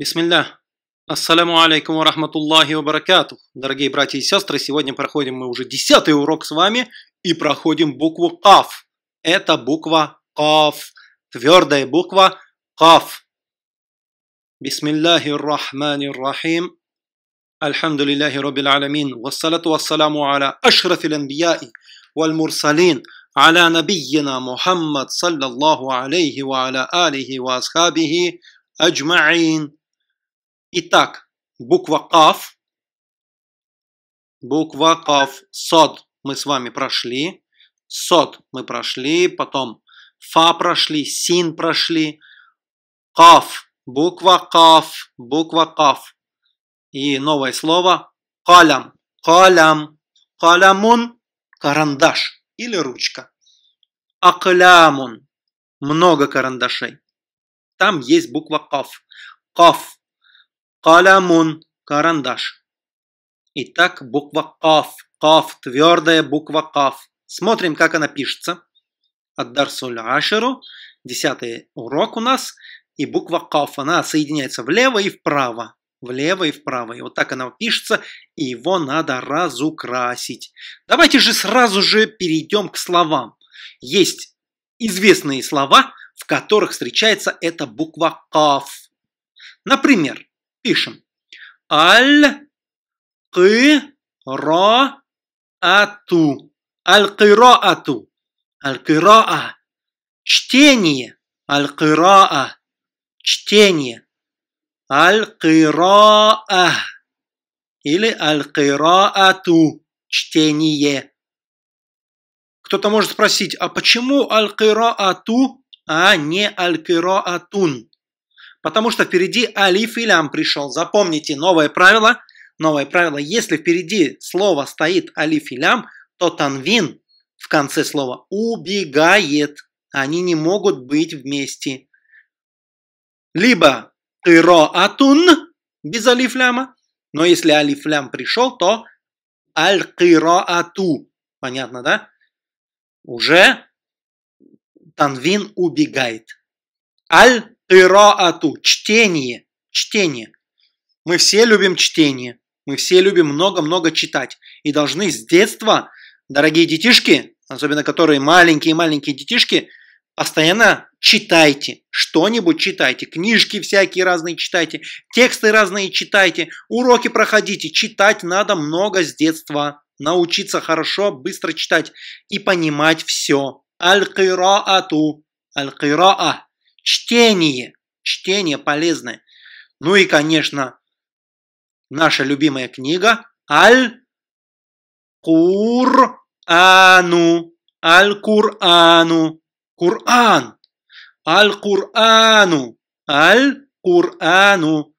بسم الله السلام عليكم ورحمة الله وبركاته Дорогие братья и сестры, сегодня проходим мы уже десятый урок с вами и проходим букву КАФ Это буква КАФ Твердая буква КАФ بسم الله الرحمن الرحيم الحمد لله رب العالمين والصلاة والسلام على أشرف الأنبياء والمرسلين على نبينا محمد صلى الله عليه وعلى آله وأصحابه أجمعين Итак, буква КАФ, буква КАФ, СОД мы с вами прошли, СОД мы прошли, потом ФА прошли, СИН прошли, КАФ, буква КАФ, буква КАФ. И новое слово КАЛЯМ, КАЛЯМ, КАЛЯМУН, карандаш или ручка. Акалямун, много карандашей. Там есть буква КАФ. КАФ Калямун – карандаш. Итак, буква Каф. Каф – твердая буква Каф. Смотрим, как она пишется. Аддарсуль Ашеру. Десятый урок у нас. И буква Каф, она соединяется влево и вправо. Влево и вправо. И вот так она пишется. И его надо разукрасить. Давайте же сразу же перейдем к словам. Есть известные слова, в которых встречается эта буква Каф. Например, Пишем. Аль-кыра-ату. Аль-кыра-ату. Аль-кыра-а. Чтение. Аль-кыра-а. Чтение. Аль-кыра-а. Или аль-кыра-ату. Чтение. Кто-то может спросить, а почему аль-кыра-ату, а не аль-кыра-атун? потому что впереди Алиф и Лям пришел. Запомните новое правило. Новое правило. Если впереди слово стоит Алиф и Лям, то Танвин в конце слова убегает. Они не могут быть вместе. Либо Иро Атун без Алиф Ляма, но если Алиф Лям пришел, то Аль-Киро Ату. Понятно, да? Уже Танвин убегает. Аль Ираату. Чтение. Чтение. Мы все любим чтение. Мы все любим много-много читать. И должны с детства, дорогие детишки, особенно которые маленькие-маленькие детишки, постоянно читайте, что-нибудь читайте, книжки всякие разные читайте, тексты разные читайте, уроки проходите. Читать надо много с детства. Научиться хорошо, быстро читать и понимать все. Аль-Кираату. Аль-Кираа. Чтение. Чтение полезное. Ну и, конечно, наша любимая книга Аль-Кур-Ану. Аль-Кур-Ану. Кур'ан. Аль-Кур'ану. Аль-Кур'ану.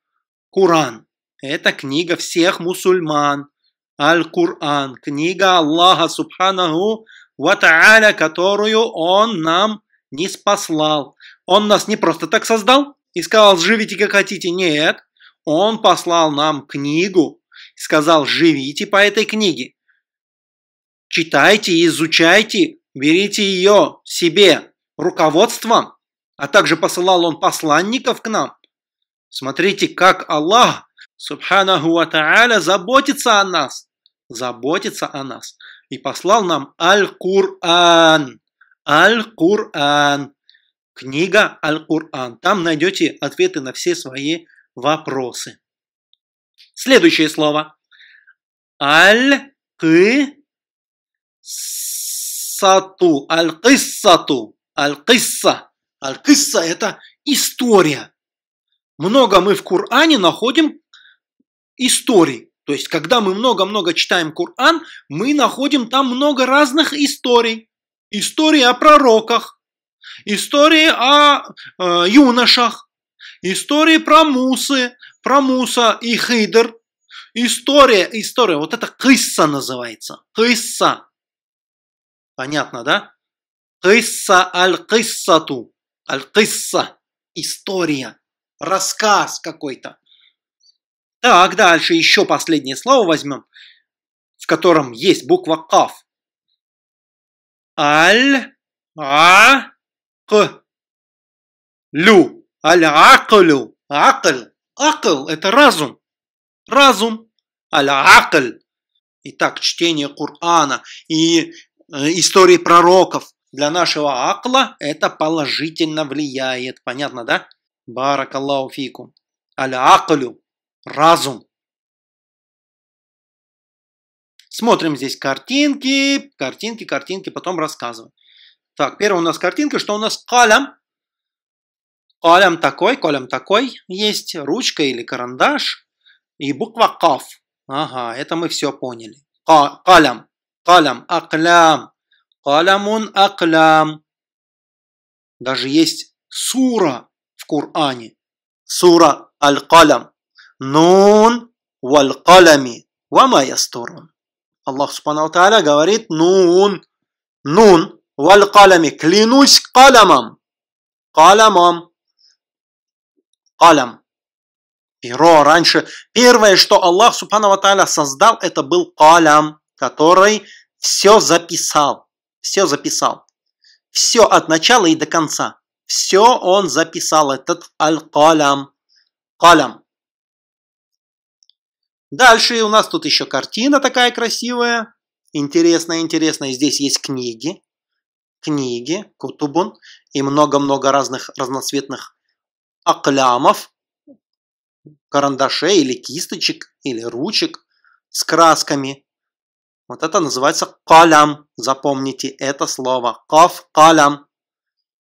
Кур'ан. Это книга всех мусульман. Аль-Кур'ан. Книга Аллаха Субханаху Ва которую Он нам не спаслал. Он нас не просто так создал и сказал «живите как хотите». Нет, он послал нам книгу сказал «живите по этой книге». Читайте, изучайте, берите ее себе руководством, а также посылал он посланников к нам. Смотрите, как Аллах, субханаху ва заботится о нас, заботится о нас. И послал нам Аль-Кур'ан, Аль-Кур'ан. Книга Аль-Кур'ан. Там найдете ответы на все свои вопросы. Следующее слово. Аль-Кы-Сату. Аль-Кыссату. Аль-Кысса. Аль-Кысса – это история. Много мы в Коране находим историй. То есть, когда мы много-много читаем Коран, мы находим там много разных историй. Истории о пророках, Истории о э, юношах, истории про Мусы, про Муса и Хейдер. История, история, вот это кысса называется. Кысса. Понятно, да? Кысса аль-кыссату. Аль-кысса. История. Рассказ какой-то. Так, дальше еще последнее слово возьмем, в котором есть буква каф. Аль, а, лю. Аль-аклю. Акль. Акл – это разум. Разум. Аль-акль. Итак, чтение Кур'ана и э, истории пророков для нашего акла это положительно влияет. Понятно, да? Баракаллаху фику, Аль-аклю. Разум. Смотрим здесь картинки, картинки, картинки, потом рассказываем. Так, первая у нас картинка, что у нас калям. Калям такой, колям такой есть, ручка или карандаш. И буква каф. Ага, это мы все поняли. Калям, калям, аклям, калямун аклям. Даже есть сура в Коране. Сура аль-калям. Нун валь-калями. Вама ястурун. Аллах Субхану Тааля говорит нун. Нун Валь калями. Клянусь калямом. Калямом. Калям. Перо раньше. Первое, что Аллах Субхану Тааля создал, это был калям, который все записал. Все записал. Все от начала и до конца. Все он записал, этот аль-калям. Калям. Дальше у нас тут еще картина такая красивая. Интересная, интересная. Здесь есть книги книги, кутубун, и много-много разных разноцветных аклямов, карандашей или кисточек, или ручек с красками. Вот это называется калям. Запомните это слово. Кав калям.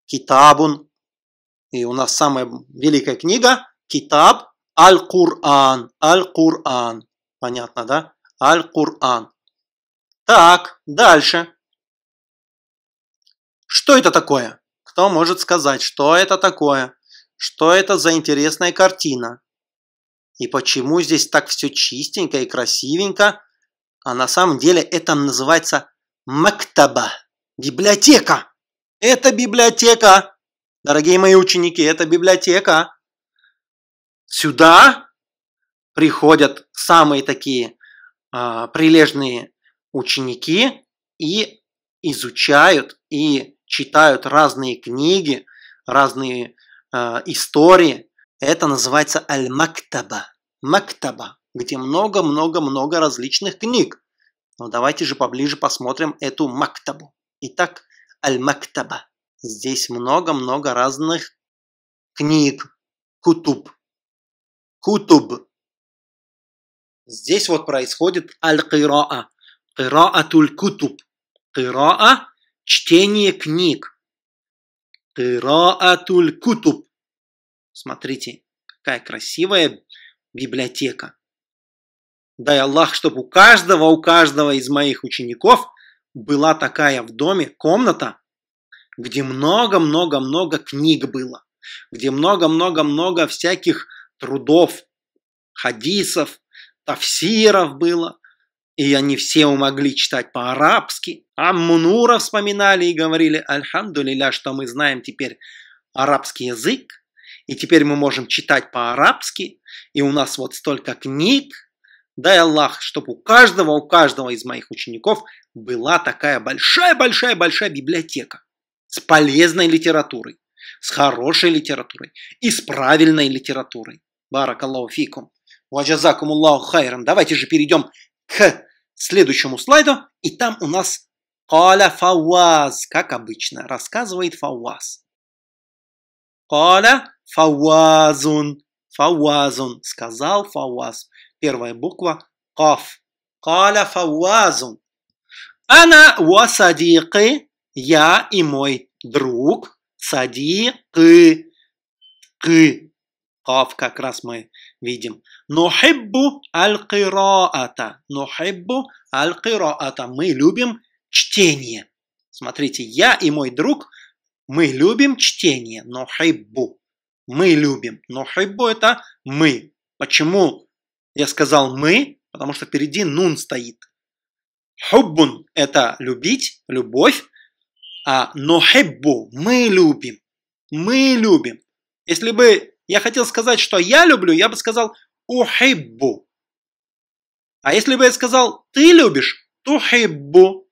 Китабун. И у нас самая великая книга Китаб Аль-Кур'ан. Аль-Кур'ан. Понятно, да? Аль-Кур'ан. Так, дальше. Что это такое? Кто может сказать, что это такое? Что это за интересная картина? И почему здесь так все чистенько и красивенько? А на самом деле это называется мактаба, библиотека. Это библиотека, дорогие мои ученики, это библиотека. Сюда приходят самые такие а, прилежные ученики и изучают и читают разные книги, разные э, истории. Это называется аль-мактаба. Мактаба, где много-много-много различных книг. Но давайте же поближе посмотрим эту мактабу. Итак, аль-мактаба. Здесь много-много разных книг. Кутуб. Кутуб. Здесь вот происходит аль-кираа. кираа Кираатуль кутуб. Кираа Чтение книг. Кыраатуль кутуб. Смотрите, какая красивая библиотека. Дай Аллах, чтобы у каждого, у каждого из моих учеников была такая в доме комната, где много-много-много книг было, где много-много-много всяких трудов, хадисов, тафсиров было, и они все умогли читать по-арабски. а Аммунура вспоминали и говорили, альхамду лиля, что мы знаем теперь арабский язык, и теперь мы можем читать по-арабски, и у нас вот столько книг. Дай Аллах, чтобы у каждого, у каждого из моих учеников была такая большая-большая-большая библиотека с полезной литературой, с хорошей литературой и с правильной литературой. Барак Аллаху фикум. Ваджазакум Аллаху хайрам. Давайте же перейдем к следующему слайду, и там у нас Коля Фауаз, как обычно, рассказывает Фауаз. Коля Фауазун, Фауазун, сказал Фауаз. Первая буква Каф. Коля Фауазун. Она у садикы, я и мой друг садикы. К. Каф как раз мы видим. Нухиббу аль-кираата. Нухиббу аль-кираата. Мы любим чтение. Смотрите, я и мой друг, мы любим чтение. Нухиббу. Мы любим. Нухиббу это мы. Почему я сказал мы? Потому что впереди нун стоит. Хуббун – это любить, любовь, а нохеббу – мы любим, мы любим. Если бы я хотел сказать, что я люблю, я бы сказал ухиббу. А если бы я сказал ты любишь, тухиббу.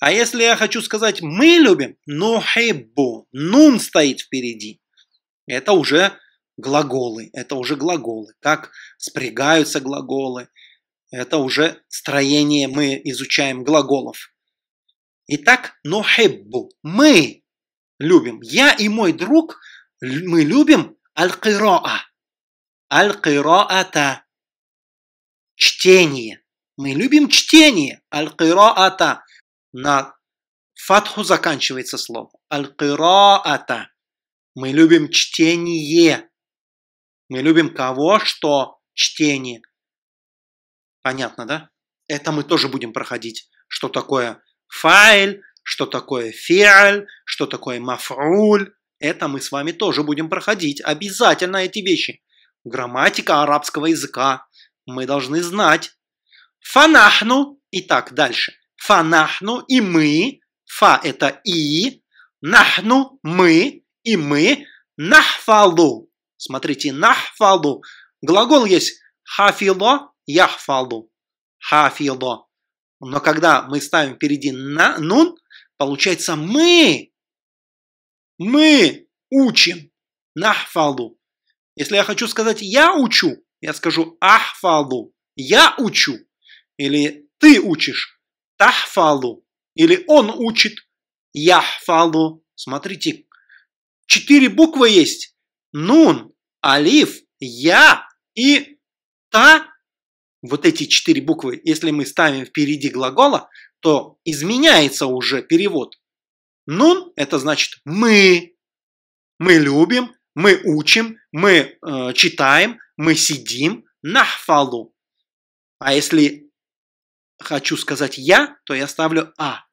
А если я хочу сказать мы любим, нухиббу. Нун стоит впереди. Это уже глаголы, это уже глаголы. Как спрягаются глаголы. Это уже строение мы изучаем глаголов. Итак, нухиббу. Мы любим. Я и мой друг – мы любим аль-кыроа. Аль-кыроата. Чтение. Мы любим чтение. Аль-кыроата. На фатху заканчивается слово. Аль-кыроата. Мы любим чтение. Мы любим кого, что чтение. Понятно, да? Это мы тоже будем проходить. Что такое файл, что такое фиаль, что такое мафруль. Это мы с вами тоже будем проходить. Обязательно эти вещи. Грамматика арабского языка. Мы должны знать. Фанахну. И так дальше. Фанахну и мы. Фа это и. Нахну мы. И мы. Нахфалу. Смотрите, нахфалу. Глагол есть хафило, яхфалу. Хафило. Но когда мы ставим впереди на, нун, получается мы мы учим. Нахфалу. Если я хочу сказать «я учу», я скажу «ахфалу». «Я учу». Или «ты учишь». «Тахфалу». Или «он учит». «Яхфалу». Смотрите, четыре буквы есть. Нун, алиф, я и та. Вот эти четыре буквы, если мы ставим впереди глагола, то изменяется уже перевод. Нун – это значит мы. Мы любим, мы учим, мы э, читаем, мы сидим. Нахфалу. А если хочу сказать я, то я ставлю а.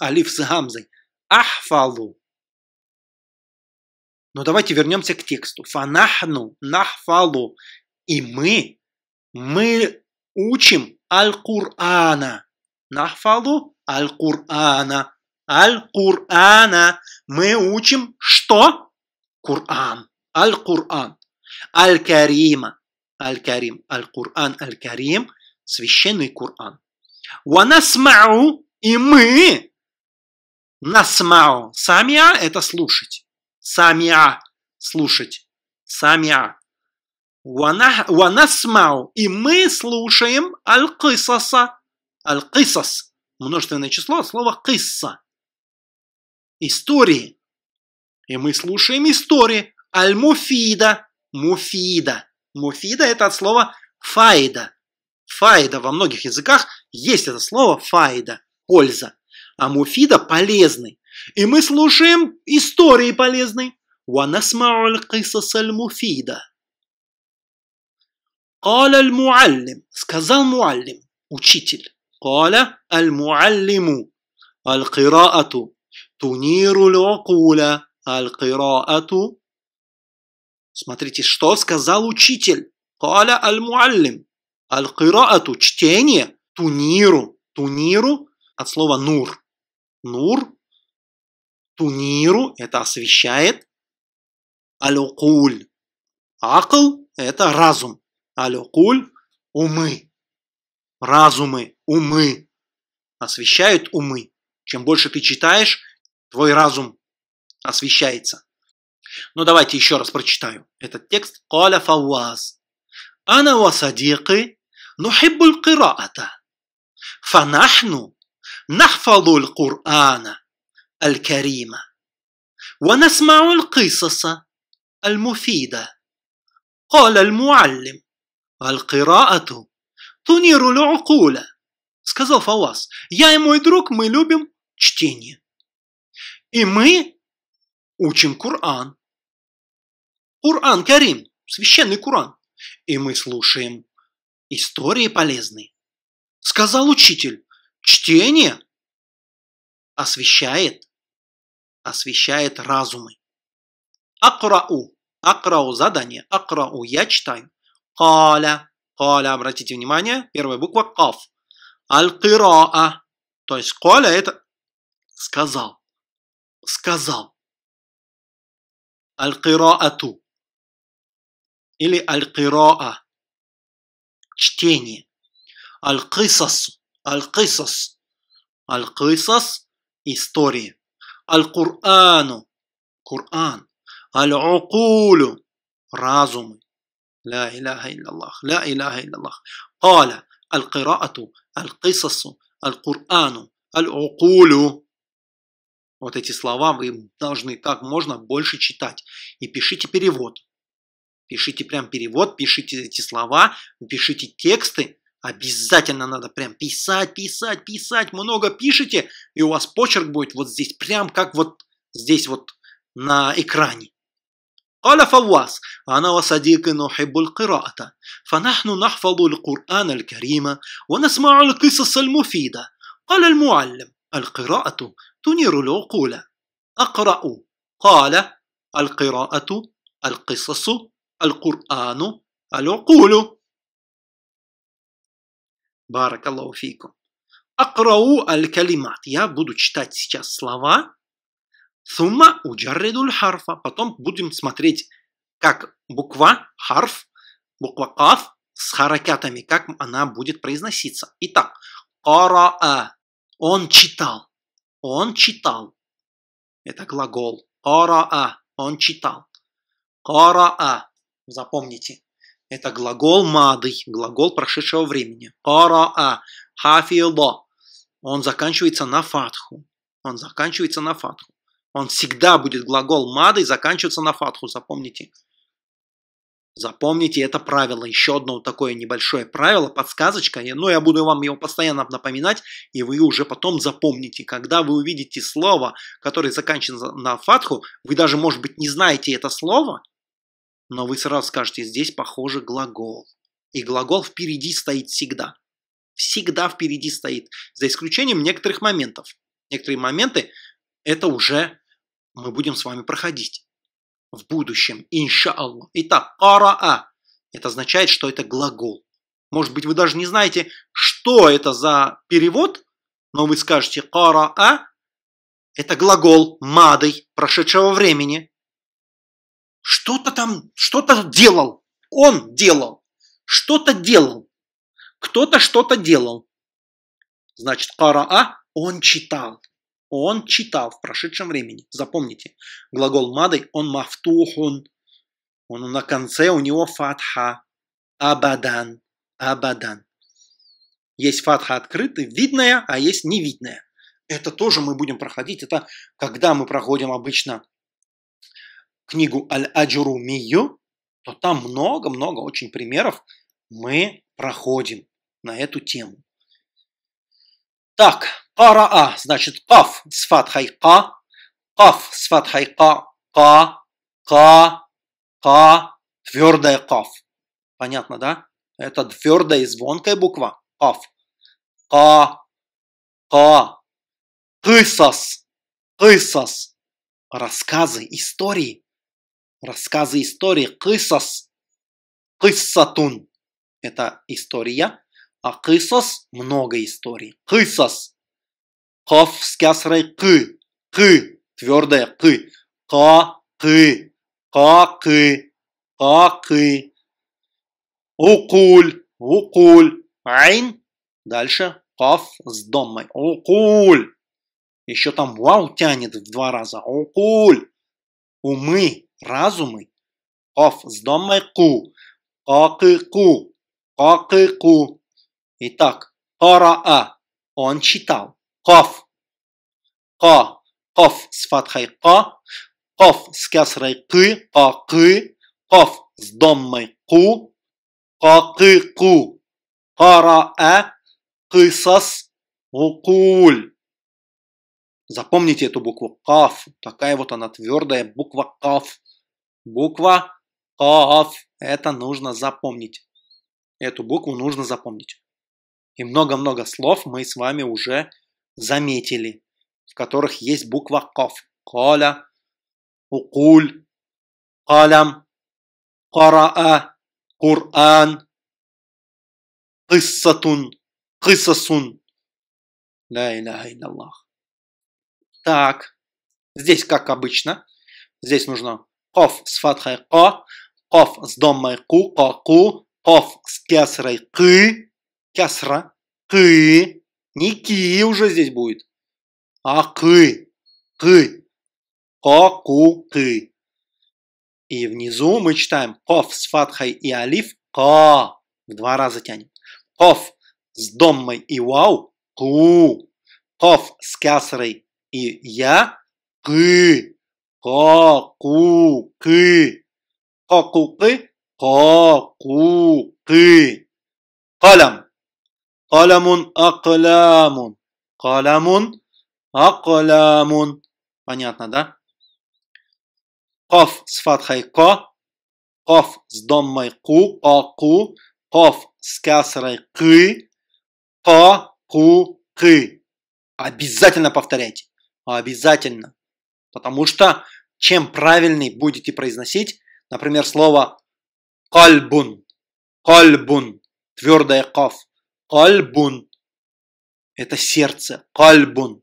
Алиф с гамзой. Ахфалу. Но ну, давайте вернемся к тексту. Фанахну, нахфалу. И мы, мы учим Аль-Кур'ана. Нахфалу Аль-Кур'ана. Аль-Кур'ана. Мы учим что? Кур'ан. Аль-Кур'ан. Аль-Карима. Аль-Карим. Аль-Кур'ан. Аль-Карим. Священный Кур'ан. Ванасмау. И мы насмау. Самиа – это слушать. Самиа – слушать. Самиа. Ванасмау. И мы слушаем аль-кисаса. Аль-кисас. Множественное число слова кисса истории. И мы слушаем истории Аль-Муфида, Муфида. Муфида – это от слова файда. Файда во многих языках есть это слово файда, польза. А муфида – полезный. И мы слушаем истории полезной. ونسمع القصص المفيدة. قال المعلم сказал муаллим, учитель. قال المعلم القراءة Туниру лёкуля аль-кираату. Смотрите, что сказал учитель. Каля аль-муаллим. Аль-кираату, чтение. Туниру. Туниру от слова нур. Нур. Туниру – это освещает. Алюкуль. Акл – это разум. Алюкуль – умы. Разумы, умы. Освещают умы. Чем больше ты читаешь, твой разум освещается. Но ну, давайте еще раз прочитаю этот текст. «Каля фауаз, ана ва садиқи нухиббуль кираата, фанахну нахфадуль Кур'ана аль-Карима, ва насмауль кисаса аль-Муфида». قال المعلم القراءة تنير العقول сказал Фауаз: Я и мой друг, мы любим чтение. И мы учим Коран. Коран Карим, священный Коран. И мы слушаем истории полезные. Сказал учитель, чтение освещает, освещает разумы. Акрау, акрау задание, акрау я читаю. Каля, каля, обратите внимание, первая буква каф. Аль-Кираа, то есть Коля это сказал. сказал. Аль-Кираату или Аль-Кираа чтение. Аль-Кисас Аль-Кисас Аль-Кисас история. Аль-Курану Куран. Аль-Укулю разумы. لا إله إلا الله Аля. Аль-Кираату. аль قال Аль-Курану. аль العقول Вот эти слова вы должны как можно больше читать. И пишите перевод. Пишите прям перевод, пишите эти слова, пишите тексты. Обязательно надо прям писать, писать, писать. Много пишите, и у вас почерк будет вот здесь, прям как вот здесь вот на экране. قال فواص أنا وصديق نحب القراءة فنحن نحفظ القرآن الكريم ونسمع القصص المفيدة قال المعلم القراءة تنير العقول أقرأ قال القراءة القصص القرآن العقول بارك الله فيكم أقرأ الكلمات يا буду читать сейчас слова ثم أجرد الحرف потом будем смотреть как буква харф буква каф с харакятами как она будет произноситься итак قرأ он читал. Он читал. Это глагол. Караа. Он читал. Караа. Запомните. Это глагол мады, глагол прошедшего времени. Караа. Хафило. Он заканчивается на фатху. Он заканчивается на фатху. Он всегда будет глагол мады, заканчиваться на фатху. Запомните. Запомните это правило, еще одно такое небольшое правило, подсказочка, но ну, я буду вам его постоянно напоминать, и вы уже потом запомните, когда вы увидите слово, которое заканчивается на фатху, вы даже, может быть, не знаете это слово, но вы сразу скажете, здесь, похоже, глагол. И глагол впереди стоит всегда. Всегда впереди стоит, за исключением некоторых моментов. Некоторые моменты это уже мы будем с вами проходить в будущем, иншааллах. Итак, караа – это означает, что это глагол. Может быть, вы даже не знаете, что это за перевод, но вы скажете караа – это глагол мадой прошедшего времени. Что-то там, что-то делал, он делал, что-то делал, кто-то что-то делал. Значит, караа – он читал. Он читал в прошедшем времени. Запомните, глагол мадой, он мафтухун. Он на конце, у него фатха. Абадан. Абадан. Есть фатха открытая, видная, а есть невидная. Это тоже мы будем проходить. Это когда мы проходим обычно книгу аль мию, то там много-много очень примеров мы проходим на эту тему. Так, Караа, значит, каф с фатхой ка, каф с фатхой ка, ка, ка, ка, твердая каф. Понятно, да? Это твердая и звонкая буква. Каф. Ка, ка, кысас, кысас. Рассказы, истории. Рассказы, истории. Кысас, кысатун, Это история. А кысас – много историй. Кысас Коф с кясрой к. К. Твердое к. Ка. К. Ка. К. Ка. К. Укуль. Укуль. Айн. Дальше. Коф с домой. Укуль. Еще там вау тянет в два раза. Укуль. Умы. Разумы. Коф с домой ку. Какы-ку. Какы-ку. Итак. Караа. Он читал qof qo qof sifat hay qo qof s kasray qi qo qi qof s dommay qu qo qi qu qaraa qisas укул. Запомните эту букву КАФ. Такая вот она твердая буква КАФ. Буква КАФ. Это нужно запомнить. Эту букву нужно запомнить. И много-много слов мы с вами уже заметили, в которых есть буква «ков». «Коля», «Укуль», «Калям», «Караа», «Кур'ан», «Киссатун», «Киссасун». Ла иляха Аллах. Так, здесь как обычно. Здесь нужно «ков» с фатхой «ко», «ков» с доммой «ку», «ко», «ку», «ков» с кесрой «кы», «кесра», «кы», не ки уже здесь будет, а кы. Кы. Ко-ку-кы. И внизу мы читаем ков с фатхой и алиф ка. В два раза тянем. Ков с доммой и вау ку. Ков с кясрой и я кы. Ко-ку-кы. Ко-ку-кы. Ко-ку-кы. Колям. Калямун аклямун. Калямун аклямун. Понятно, да? Коф с фатхой ко. Коф с доммой ку. Ко-ку. с кясрой кы. Ко-ку-кы. Обязательно повторяйте. Обязательно. Потому что чем правильный будете произносить, например, слово кальбун, кальбун, твердая ков, Кальбун. Это сердце. Кальбун.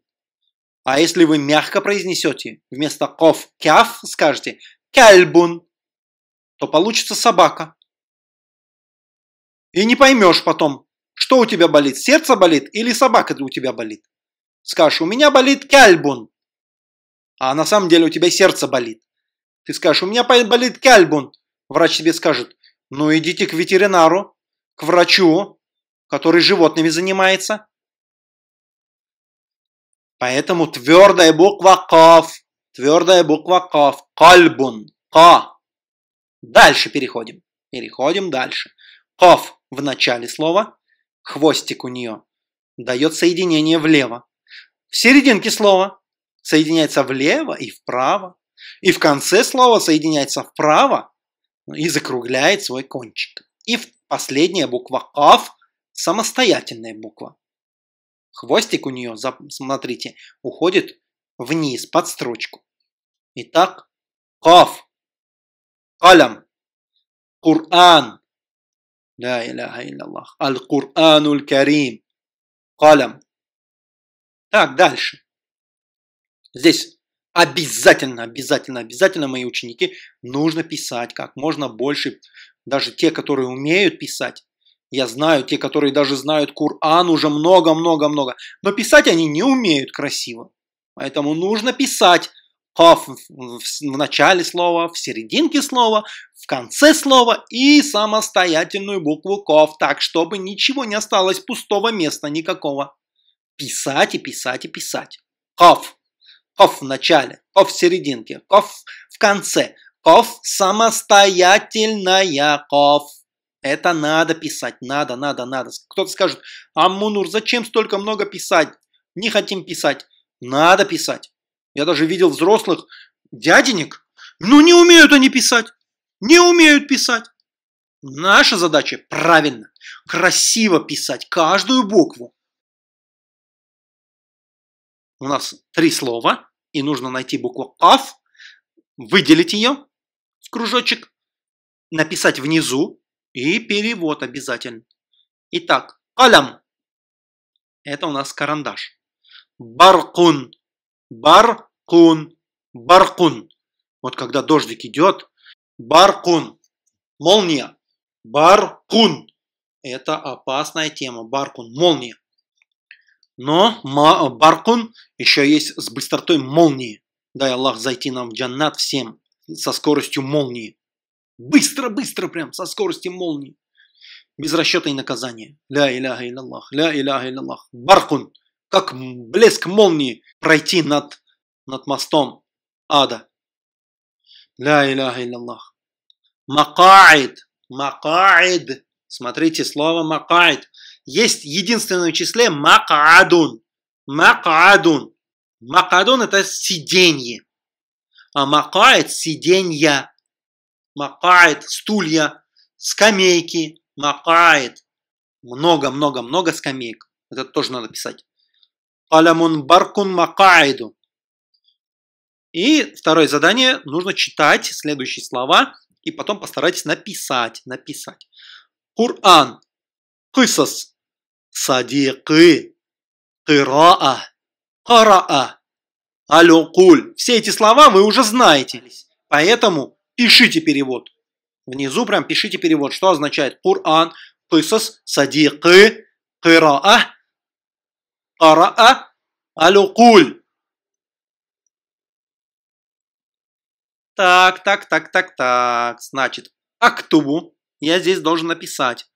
А если вы мягко произнесете, вместо ков кяф скажете кальбун, то получится собака. И не поймешь потом, что у тебя болит, сердце болит или собака у тебя болит. Скажешь, у меня болит кальбун, а на самом деле у тебя сердце болит. Ты скажешь, у меня болит кальбун. Врач тебе скажет, ну идите к ветеринару, к врачу, который животными занимается. Поэтому твердая буква каф, твердая буква каф, кальбун, ка. Дальше переходим, переходим дальше. Каф в начале слова, хвостик у нее дает соединение влево. В серединке слова соединяется влево и вправо. И в конце слова соединяется вправо и закругляет свой кончик. И последняя буква «кав» самостоятельная буква. Хвостик у нее, смотрите, уходит вниз, под строчку. Итак, Каф, Калям, Кур'ан, Ла иляха илляллах, Аль-Кур'анул Карим, Калям. Так, дальше. Здесь обязательно, обязательно, обязательно, мои ученики, нужно писать как можно больше. Даже те, которые умеют писать, я знаю те, которые даже знают Кур'ан уже много-много-много. Но писать они не умеют красиво. Поэтому нужно писать каф в начале слова, в серединке слова, в конце слова и самостоятельную букву ков, так, чтобы ничего не осталось пустого места никакого. Писать и писать и писать. Ков. Ков в начале, ков в серединке, ков в конце. Ков самостоятельная ков. Это надо писать, надо, надо, надо. Кто-то скажет, Амунур, зачем столько много писать? Не хотим писать. Надо писать. Я даже видел взрослых дяденек, ну не умеют они писать, не умеют писать. Наша задача правильно, красиво писать каждую букву. У нас три слова, и нужно найти букву АФ, выделить ее в кружочек, написать внизу и перевод обязательно. Итак, калям. Это у нас карандаш. Баркун. Баркун. Баркун. Вот когда дождик идет. Баркун. Молния. Баркун. Это опасная тема. Баркун. Молния. Но Баркун еще есть с быстротой молнии. Дай Аллах зайти нам в джаннат всем со скоростью молнии. Быстро-быстро прям, со скоростью молнии. Без расчета и наказания. Ля иляха илляллах, ля иляха илляллах. Бархун, как блеск молнии пройти над, над мостом ада. Ля иляха илляллах. Макаид, макаид. Смотрите, слово макаид. Есть единственное числе макадун. Макадун. Макадун это сиденье. А макаид сиденья макает стулья, скамейки, макает Много-много-много скамеек. Это тоже надо писать. Калямун баркун макаиду. И второе задание, нужно читать следующие слова и потом постарайтесь написать, написать. Кур'ан, кысас, садикы, кыраа, караа, алюкуль. Все эти слова вы уже знаете. Поэтому пишите перевод. Внизу прям пишите перевод, что означает Кур'ан, Кысас, Садикы, Кыраа, Караа, Алюкуль. Так, так, так, так, так. Значит, актубу я здесь должен написать.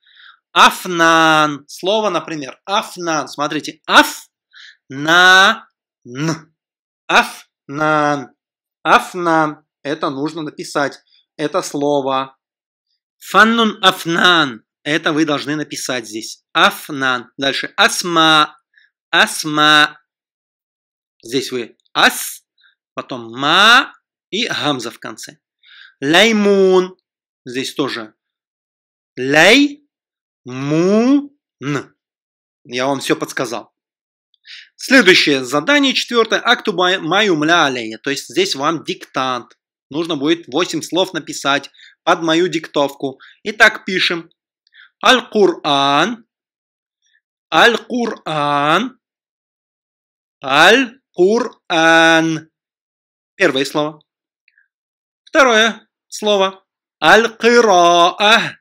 Афнан. Слово, например, афнан. Смотрите, аф на н. Афнан. Афнан это нужно написать. Это слово. Фаннун афнан. Это вы должны написать здесь. Афнан. Дальше. Асма. Асма. Здесь вы ас, потом ма и гамза в конце. Лаймун. Здесь тоже лей, му, н. Я вам все подсказал. Следующее задание, четвертое, акту маю мля то есть здесь вам диктант нужно будет 8 слов написать под мою диктовку. Итак, пишем. Аль-Кур'ан. Аль-Кур'ан. Аль-Кур'ан. Первое слово. Второе слово. Аль-Кира'а.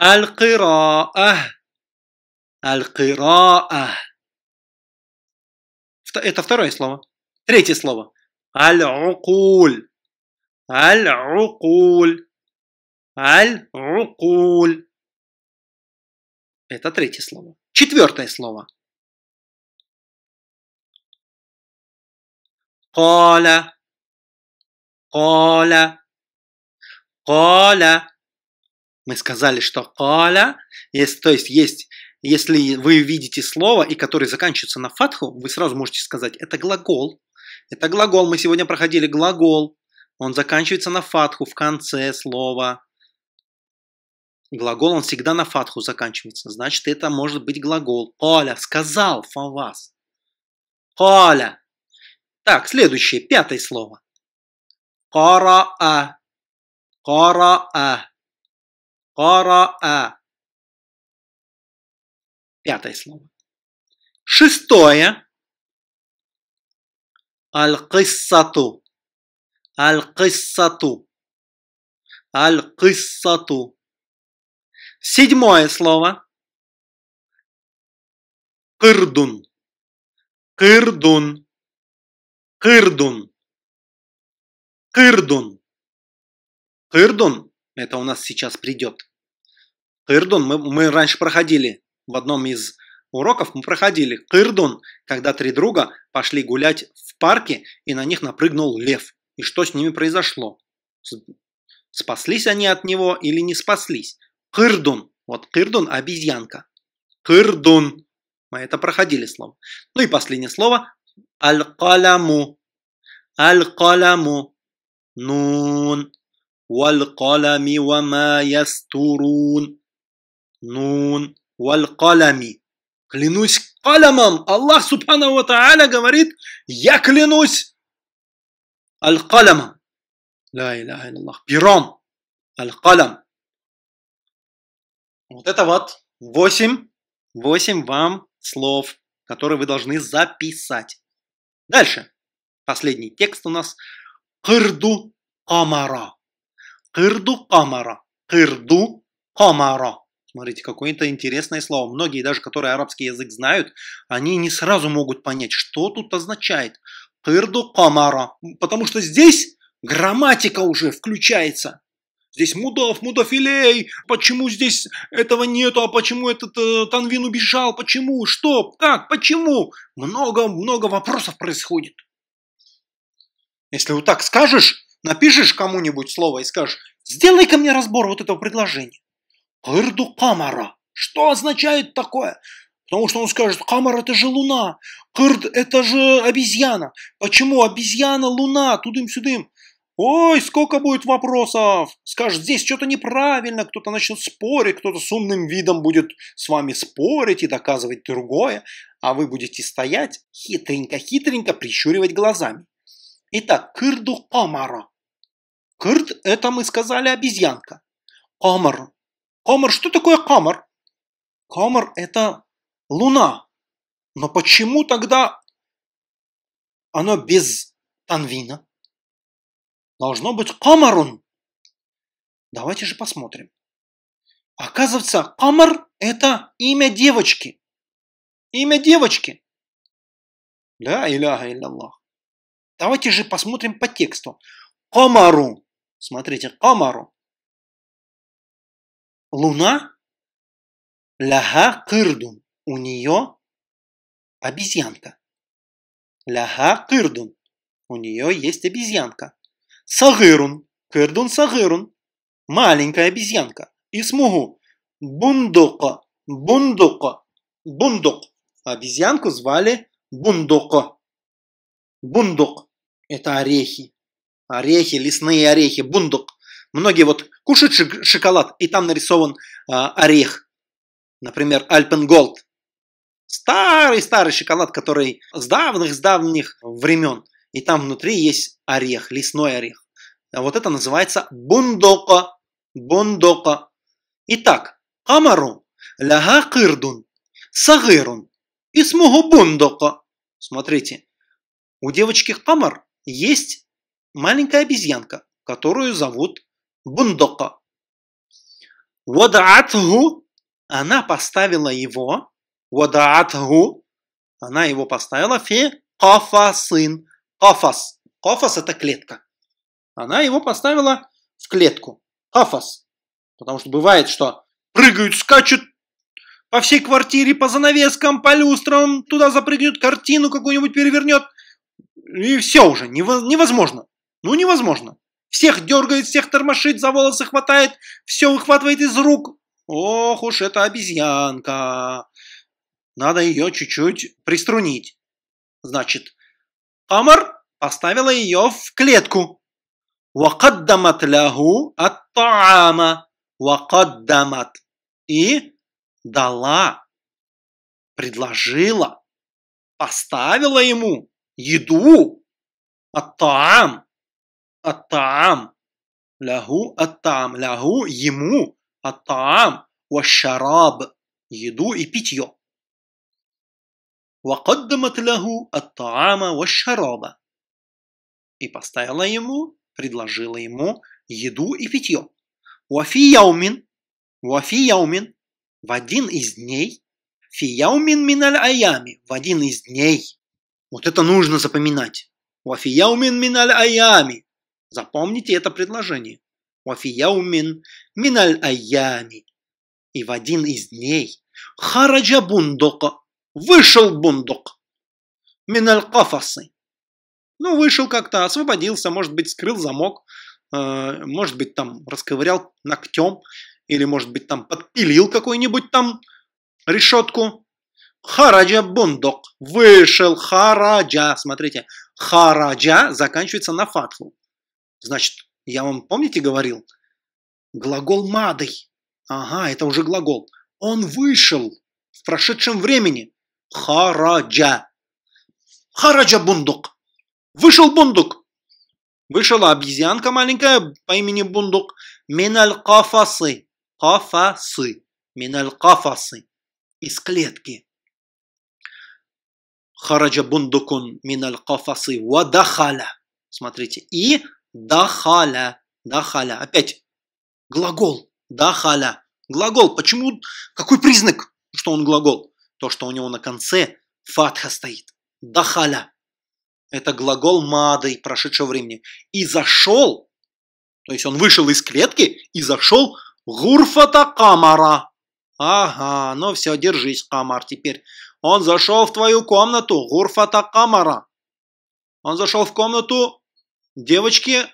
Аль-Кира'а. Аль-Кира'а. Это второе слово. Третье слово. Аль-Укуль. Аль-Укуль. Аль-Укуль. Это третье слово. Четвертое слово. Коля. Коля. Коля. Мы сказали, что коля, есть, то есть есть, если вы видите слово, и которое заканчивается на фатху, вы сразу можете сказать, это глагол. Это глагол, мы сегодня проходили глагол. Он заканчивается на фатху в конце слова. Глагол, он всегда на фатху заканчивается. Значит, это может быть глагол. Оля, сказал фавас. Оля. Так, следующее, пятое слово. Караа. Караа. Караа. Пятое слово. Шестое. Аль-Киссату аль киссату, аль киссату. Седьмое слово. Кырдун. Кырдун. Кырдун. Кырдун. Кырдун. Это у нас сейчас придет. Кырдун. Мы, мы раньше проходили в одном из уроков мы проходили Кырдун, когда три друга пошли гулять в парке, и на них напрыгнул лев и что с ними произошло. Спаслись они от него или не спаслись? Кырдун. Вот кырдун – обезьянка. Кырдун. Мы это проходили слово. Ну и последнее слово аль каламу аль-каляму. каламу Нун. Валь-калами вама ястурун. Нун. Валь-калами. Клянусь каламом. Аллах Субхану Ва Тааля говорит, я клянусь Аль-Калама. Ла иляха иллах. Пером. Аль-Калам. Вот это вот 8, 8 вам слов, которые вы должны записать. Дальше. Последний текст у нас. Кырду камара. Кырду камара. Кырду камара. Смотрите, какое-то интересное слово. Многие, даже которые арабский язык знают, они не сразу могут понять, что тут означает. Кырду Камара. Потому что здесь грамматика уже включается. Здесь мудов, мудофилей, почему здесь этого нету, а почему этот э, Танвин убежал, почему, что, как, почему. Много-много вопросов происходит. Если вот так скажешь, напишешь кому-нибудь слово и скажешь, сделай ко мне разбор вот этого предложения. Кырду камара. Что означает такое? Потому что он скажет, Камар это же луна, Кырд это же обезьяна. Почему обезьяна, луна, тудым-сюдым? Ой, сколько будет вопросов! Скажет, здесь что-то неправильно, кто-то начнет спорить, кто-то с умным видом будет с вами спорить и доказывать другое, а вы будете стоять хитренько-хитренько прищуривать глазами. Итак, кырду Камара. Кырд – это, мы сказали, обезьянка. Камар, Камар что такое Камар? Камар это Луна. Но почему тогда оно без танвина? Должно быть камарун. Давайте же посмотрим. Оказывается, камар – это имя девочки. Имя девочки. Да, иляха Аллах. Давайте же посмотрим по тексту. Камару. Смотрите, камару. Луна. Ляха кырдун. У нее обезьянка. Ляха кырдун. У нее есть обезьянка. Сагырун. Кырдун сагырун. Маленькая обезьянка. И Исмугу. Бундука. Бундука. Бундук. Обезьянку звали бундука. Бундук. Это орехи. Орехи, лесные орехи. Бундук. Многие вот кушают шоколад, и там нарисован э, орех. Например, Альпенголд старый-старый шоколад, который с давних-с давних времен. И там внутри есть орех, лесной орех. А вот это называется бундока. Бундока. Итак, камару ляга кырдун сагырун исмугу бундока. Смотрите, у девочки камар есть маленькая обезьянка, которую зовут бундока. Вадаатху она поставила его Вадаатху. Она его поставила. Фи кафасын. Кафас. Кафас – это клетка. Она его поставила в клетку. Кафас. Потому что бывает, что прыгают, скачут по всей квартире, по занавескам, по люстрам, туда запрыгнет, картину какую-нибудь перевернет. И все уже, невозможно. Ну, невозможно. Всех дергает, всех тормошит, за волосы хватает, все выхватывает из рук. Ох уж эта обезьянка. Надо ее чуть-чуть приструнить. Значит, Амар поставила ее в клетку. وَقَدَّمَتْ لَهُ الطَّعَامَ وَقَدَّمَتْ И дала, предложила, поставила ему еду. Аттаам. Аттаам. Лягу аттаам. Лягу ему аттаам. Вашараб. Еду и питье. وقدمت له الطعام والشراب и поставила ему, предложила ему еду и питье. Уафи яумин, уафи яумин, в один из дней, фи яумин миналь аями, в один из дней. Вот это нужно запоминать. Уафи яумин миналь аями. Запомните это предложение. Уафи яумин миналь аями. И в один из дней. Хараджа бундока. Вышел бундук! Миналь кафасы. Ну, вышел как-то, освободился, может быть, скрыл замок, э, может быть, там расковырял ногтем, или, может быть, там подпилил какую-нибудь там решетку. Хараджа бундук. Вышел хараджа. Смотрите, хараджа заканчивается на фатху. Значит, я вам, помните, говорил? Глагол мадой. Ага, это уже глагол. Он вышел в прошедшем времени. Хараджа. Хараджа Бундук. Вышел Бундук. Вышла обезьянка маленькая по имени Бундук. Миналь кафасы. Кафасы. Миналь кафасы. Из клетки. Хараджа бундукун миналь кафасы. Ва дахаля. Смотрите. И дахаля. Дахаля. Опять глагол. Дахаля. Глагол. Почему? Какой признак, что он глагол? то, что у него на конце фатха стоит. Дахаля. Это глагол мады прошедшего времени. И зашел, то есть он вышел из клетки и зашел гурфата камара. Ага, ну все, держись, камар, теперь. Он зашел в твою комнату, гурфата камара. Он зашел в комнату девочки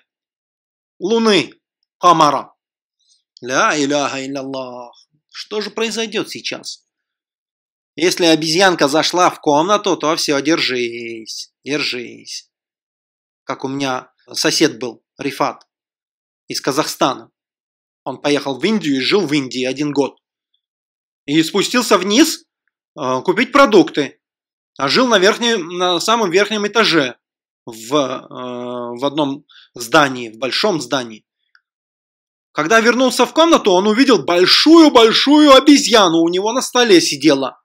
луны, камара. Ля иляха илляллах. Что же произойдет сейчас? Если обезьянка зашла в комнату, то все, держись, держись. Как у меня сосед был, Рифат, из Казахстана. Он поехал в Индию и жил в Индии один год. И спустился вниз э, купить продукты. А жил на, верхнем, на самом верхнем этаже в, э, в одном здании, в большом здании. Когда вернулся в комнату, он увидел большую-большую обезьяну у него на столе сидела.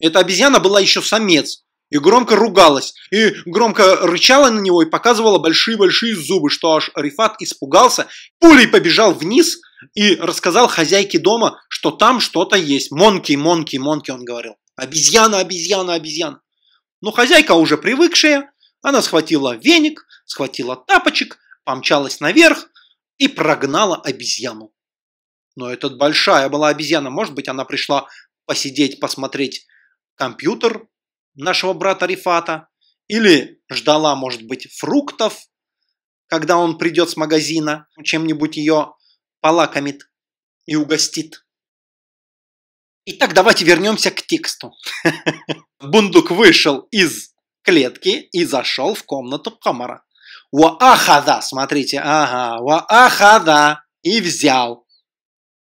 Эта обезьяна была еще самец и громко ругалась, и громко рычала на него и показывала большие-большие зубы, что аж Рифат испугался, пулей побежал вниз и рассказал хозяйке дома, что там что-то есть. Монки, монки, монки, он говорил. Обезьяна, обезьяна, обезьяна. Но хозяйка уже привыкшая, она схватила веник, схватила тапочек, помчалась наверх и прогнала обезьяну. Но этот большая была обезьяна, может быть, она пришла посидеть, посмотреть компьютер нашего брата Рифата, или ждала, может быть, фруктов, когда он придет с магазина, чем-нибудь ее полакомит и угостит. Итак, давайте вернемся к тексту. Бундук вышел из клетки и зашел в комнату Камара. Уахада, смотрите, ага, уахада, и взял.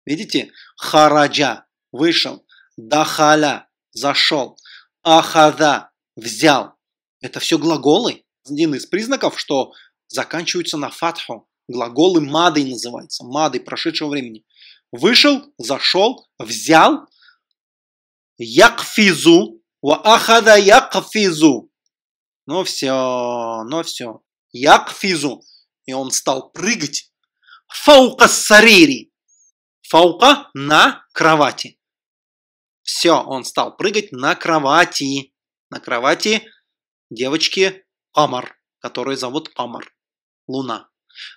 Видите, хараджа, вышел, дахаля, зашел. Ахада – взял. Это все глаголы. Один из признаков, что заканчиваются на фатху. Глаголы мады называются, мады прошедшего времени. Вышел, зашел, взял. Якфизу. Ва ахада якфизу. Ну все, ну все. Якфизу. И он стал прыгать. Фаука сарири. Фаука на кровати. Все, он стал прыгать на кровати. На кровати девочки Амар, которую зовут Амар. Луна.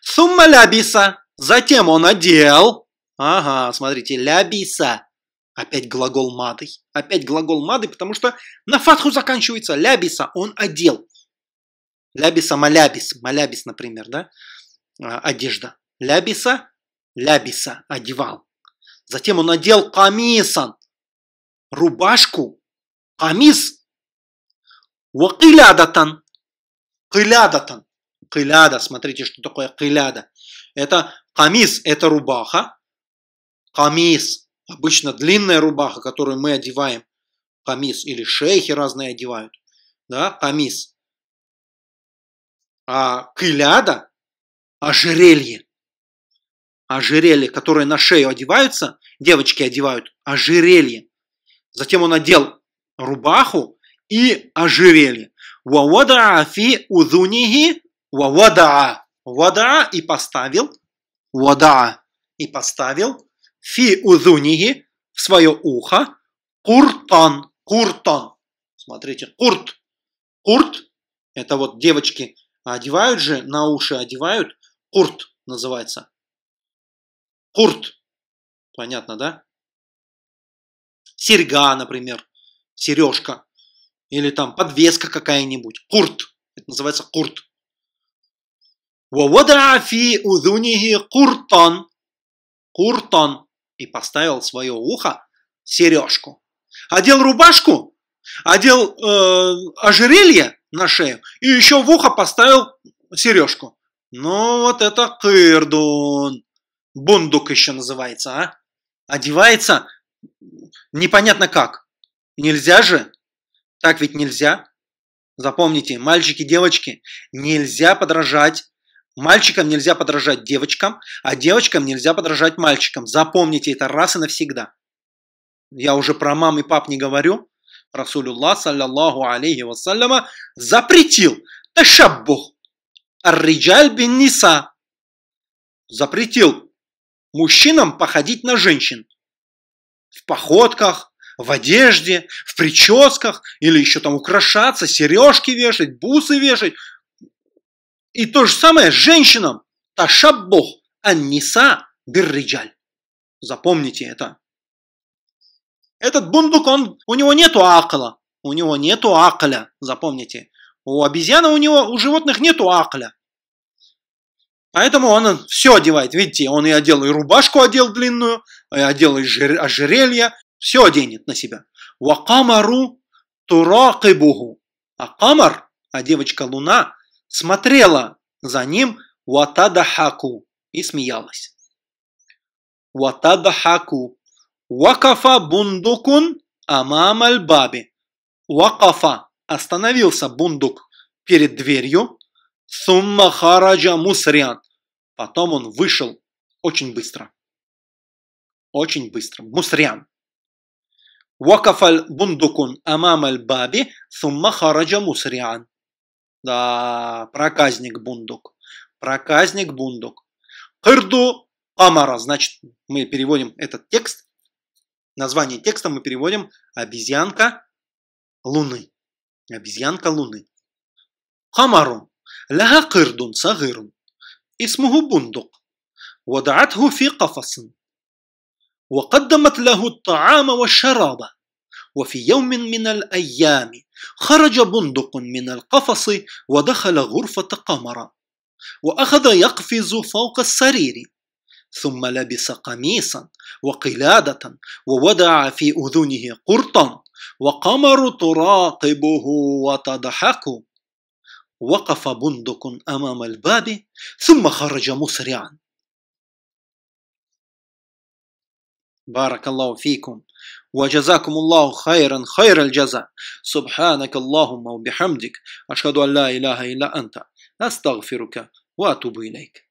Сумма лябиса. Затем он одел. Ага, смотрите, лябиса. Опять глагол мады. Опять глагол мады, потому что на фатху заканчивается лябиса. Он одел. Лябиса малябис. Малябис, например, да? А, одежда. Лябиса, лябиса, одевал. Затем он одел камисан рубашку, камис. Вакилядатан. Кылядатан. Кыляда, смотрите, что такое кыляда. Это камис, это рубаха. Камис, обычно длинная рубаха, которую мы одеваем. Камис или шейхи разные одевают. Да, камис. А кыляда – ожерелье. Ожерелье, которое на шею одеваются, девочки одевают ожерелье. Затем он одел рубаху и ожерелье. Вавадаа фи узунихи вавадаа. Вадаа и поставил. Вадаа и поставил. Фи узунихи в свое ухо. Куртан. Куртан. Смотрите, курт. Курт. Это вот девочки одевают же, на уши одевают. Курт называется. Курт. Понятно, да? серьга, например, сережка, или там подвеска какая-нибудь, курт, это называется курт. وَوَدَعَ فِي أُذُنِهِ Куртон и поставил свое ухо сережку. Одел рубашку, одел э, ожерелье на шею и еще в ухо поставил сережку. Ну вот это кырдун. Бундук еще называется, а? Одевается непонятно как. Нельзя же? Так ведь нельзя. Запомните, мальчики, девочки, нельзя подражать. Мальчикам нельзя подражать девочкам, а девочкам нельзя подражать мальчикам. Запомните это раз и навсегда. Я уже про мам и пап не говорю. Расулюллах, саллиллаху алейхи вассаляма, запретил ташаббух. арриджаль риджаль бин ниса. Запретил мужчинам походить на женщин в походках, в одежде, в прическах, или еще там украшаться, сережки вешать, бусы вешать. И то же самое с женщинам. Ташаббух анниса бирриджаль. Запомните это. Этот бундук, он, у него нету акла. У него нету акля, запомните. У обезьяны, у него, у животных нету акля. Поэтому он все одевает. Видите, он и одел и рубашку одел длинную, Э, отдел ожерелья, все оденет на себя. Вакамару туракибуху. А камар, а девочка Луна, смотрела за ним ватадахаку и смеялась. Ватадахаку. Вакафа бундукун амамаль баби. Вакафа остановился бундук перед дверью. суммахараджа мусриан. Потом он вышел очень быстро. Очень быстро. Мусрян. وقف البندق أمام баби ثم خرج مسرعا. Да, проказник бундук. Проказник бундук. Хырду амара. Значит, мы переводим этот текст. Название текста мы переводим «Обезьянка луны». Обезьянка луны. Хамару. Ляха кырдун сагырун. Исмугу бундук. Вадаатху фи кафасын. وقدمت له الطعام والشراب وفي يوم من الأيام خرج بندق من القفص ودخل غرفة قمر وأخذ يقفز فوق السرير ثم لبس قميصا وقلادة وودع في أذنه قرطا وقمر تراقبه وتضحك وقف بندق أمام الباب ثم خرج مسرعا بارك الله فيكم وجزاكم الله خيرا خير الجزاء سبحانك اللهم وبحمدك أشهد أن لا إله إلا أنت أستغفرك وأتوب إليك